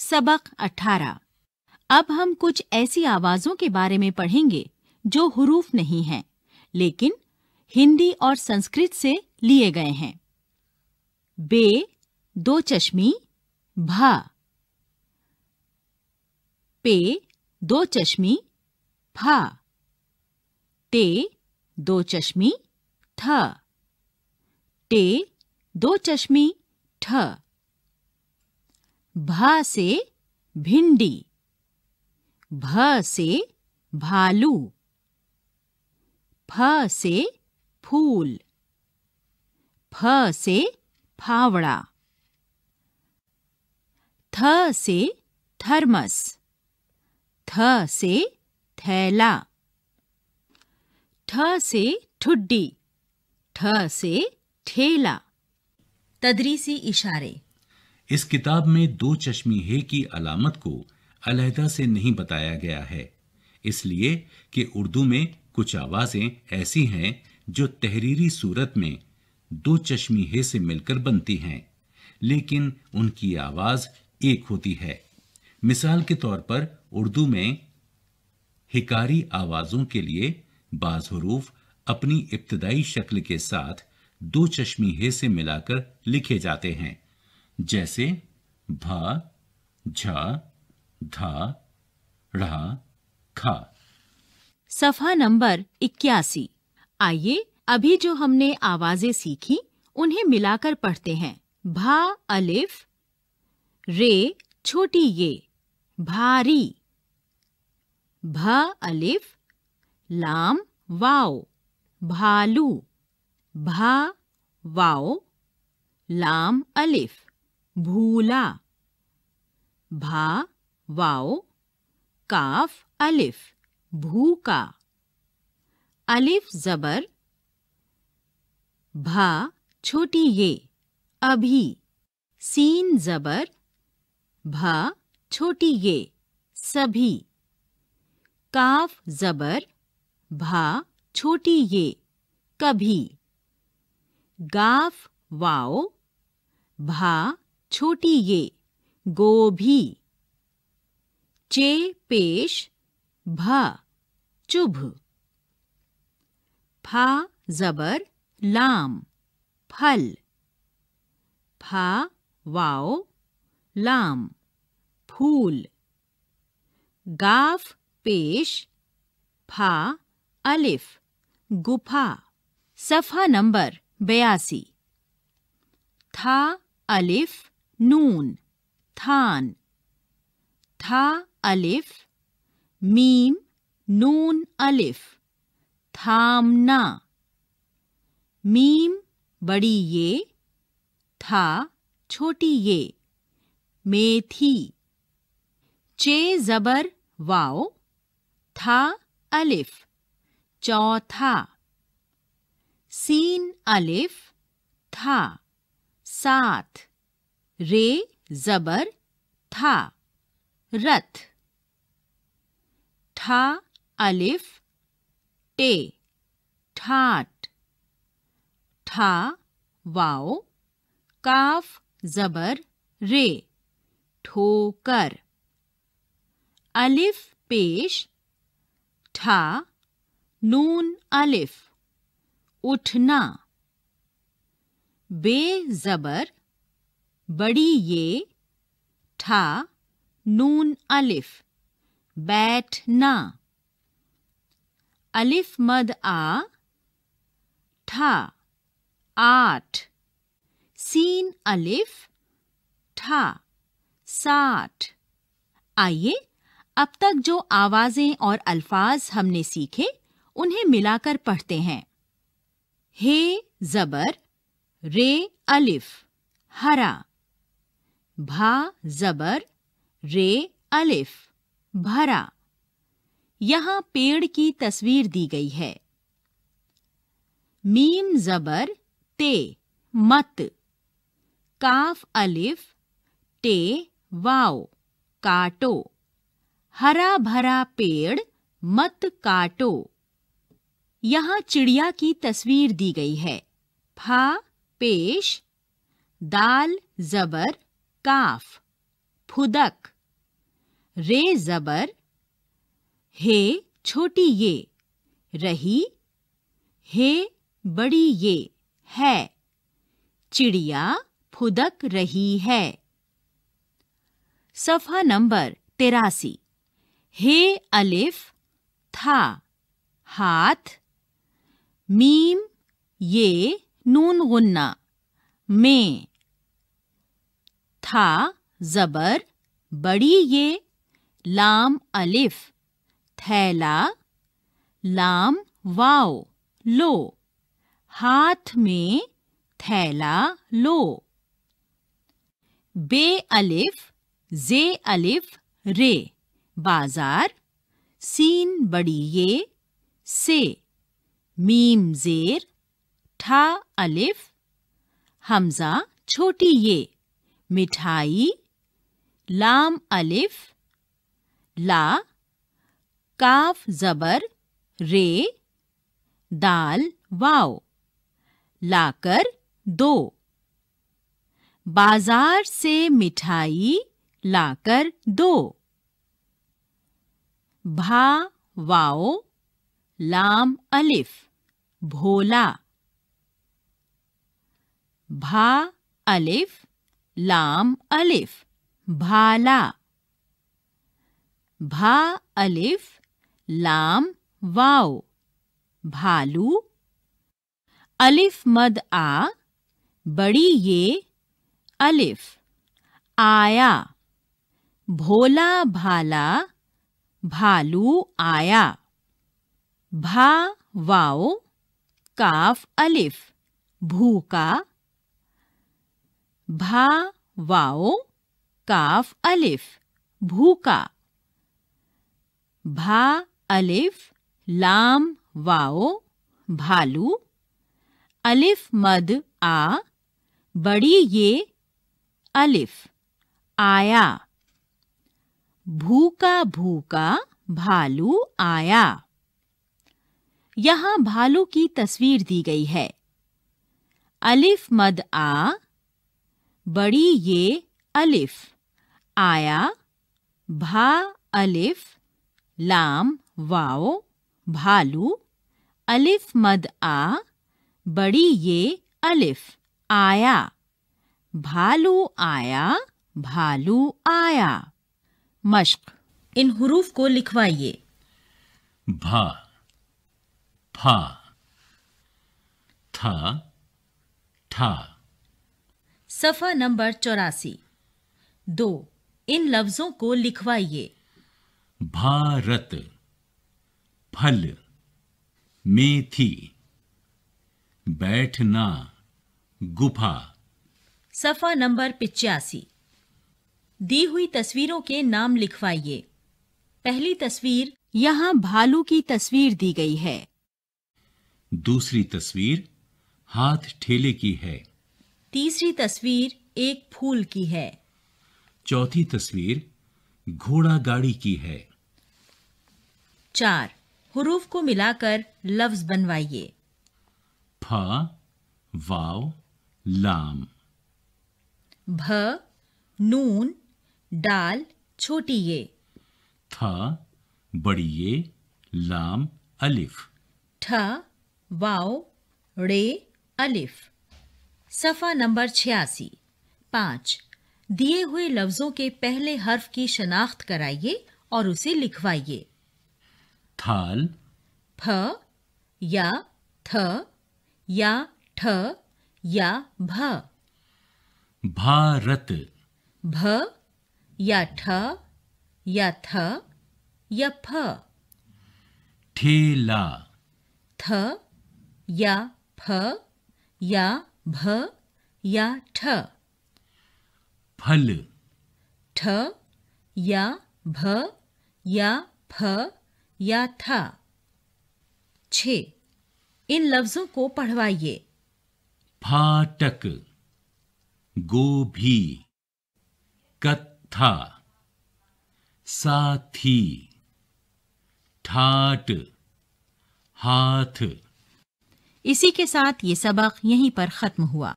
सबक 18 अब हम कुछ ऐसी आवाजों के बारे में पढ़ेंगे जो हुरूफ नहीं हैं लेकिन हिंदी और संस्कृत से लिए गए हैं बे दो चश्मी भा पे दो चश्मी फा ते दो चश्मी थ टे दो चश्मी ठ भ से भिंडी भ से भालू फ से फूल फ से फावड़ा थ से थर्मस थ से थैला ठ से ठुड्डी ठ से ठेला तदरीसी इशारे इस किताब में दो चश्मी हे की अलामत को अलहदा से नहीं बताया गया है इसलिए कि उर्दू में कुछ आवाज़ें ऐसी हैं जो तहरीरी सूरत में दो चश्मी हे से मिलकर बनती हैं लेकिन उनकी आवाज़ एक होती है मिसाल के तौर पर उर्दू में हिकारी आवाज़ों के लिए बाज हरूफ अपनी इब्तदाई शक्ल के साथ दो चश्मी हे से मिलाकर लिखे जाते हैं जैसे भ झ ध ढ ख सफा नंबर इक्यासी आइए अभी जो हमने आवाजें सीखी उन्हें मिलाकर पढ़ते हैं भा अलिफ रे छोटी ये भारी भ अलिफ लाम वाओ भालू भा वाओ लाम अलिफ भूला भा वाओ काफ अलिफ भू का अलिफ जबर भा छोटी ये अभी सीन जबर भा छोटी ये सभी काफ जबर भा छोटी ये कभी गाफ वाओ भा छोटी ये गोभी चे पेश भा चुभ फा जबर लाम फल फा वाओ लाम फूल गाफ पेश फा अलिफ गुफा सफा नंबर बयासी था अलिफ नून थान था अलिफ मीम नून अलिफ थामना मीम बड़ी ये था छोटी ये मेथी चे जबर वाओ था अलिफ चौथा सीन अलिफ था साथ रे जबर था रथ ठा अलिफ टे ठाट ठा वाओ काफ जबर रे ठोकर अलिफ पेश ठा नून अलिफ उठना बे जबर बड़ी ये ठा नून अलिफ बैठना अलिफ मद आ ठा आठ सीन अलिफ ठा साठ आइए अब तक जो आवाजें और अल्फाज हमने सीखे उन्हें मिलाकर पढ़ते हैं हे जबर रे अलिफ हरा भा जबर रे अलिफ भरा यहां पेड़ की तस्वीर दी गई है मीम जबर ते मत काफ अलिफ टे वाओ काटो हरा भरा पेड़ मत काटो यहां चिड़िया की तस्वीर दी गई है फा पेश दाल जबर काफ फुदक रे जबर हे छोटी ये रही हे बड़ी ये है चिड़िया फुदक रही है सफा नंबर तेरासी हे अलिफ था हाथ मीम ये नून गुन्ना में था जबर बड़ी ये लाम अलिफ थैला लाम वाओ लो हाथ में थैला लो बे अलिफ जे अलिफ रे बाजार सीन बड़ी ये से मीम जेर ठा अलिफ हमजा छोटी ये मिठाई लाम अलिफ ला काफ जबर रे दाल वाओ लाकर दो बाजार से मिठाई लाकर दो भा वाओ लाम अलिफ भोला भा अलिफ लाम अलिफ भाला भा अलिफ लाम वाओ भालू अलिफ मद आ बड़ी ये अलिफ आया भोला भाला भालू आया भा वाओ काफ अलिफ का भा वाओ काफ अलिफ भूका भा अलिफ लाम वाओ भालू अलिफ मद आ बड़ी ये अलिफ आया भूका भूका भालू आया यहां भालू की तस्वीर दी गई है अलिफ मद आ बड़ी ये अलिफ आया भा अलिफ लाम वाओ भालू अलिफ मद आ बड़ी ये अलिफ आया भालू आया भालू आया मश्क इन हरूफ को लिखवाइए भा फा था था सफ़ा नंबर चौरासी दो इन लफ्ज़ों को लिखवाइए भारत फल मेथी बैठना गुफा सफ़ा नंबर पिचासी दी हुई तस्वीरों के नाम लिखवाइए पहली तस्वीर यहाँ भालू की तस्वीर दी गई है दूसरी तस्वीर हाथ ठेले की है तीसरी तस्वीर एक फूल की है चौथी तस्वीर घोड़ा गाड़ी की है चार हुरूफ को मिलाकर लफ्ज बनवाइए फ वाव लाम भ नून डाल छोटी ये थ बड़ी ये लाम अलिफ ठ वाव रे अलिफ सफ़ा नंबर छियासी पांच दिए हुए लफ्ज़ों के पहले हर्फ की शनाख्त कराइए और उसे लिखवाइए थाल फ या थ या ठ या भ भारत भ या ठ या थ या फ ठेला थ या फ या भ या ठ फल ठ या भ या फ या था छ इन लफ्जों को पढ़वाइए फाटक गोभी कत्था साथी ठाट हाथ इसी के साथ ये सबक यहीं पर ख़त्म हुआ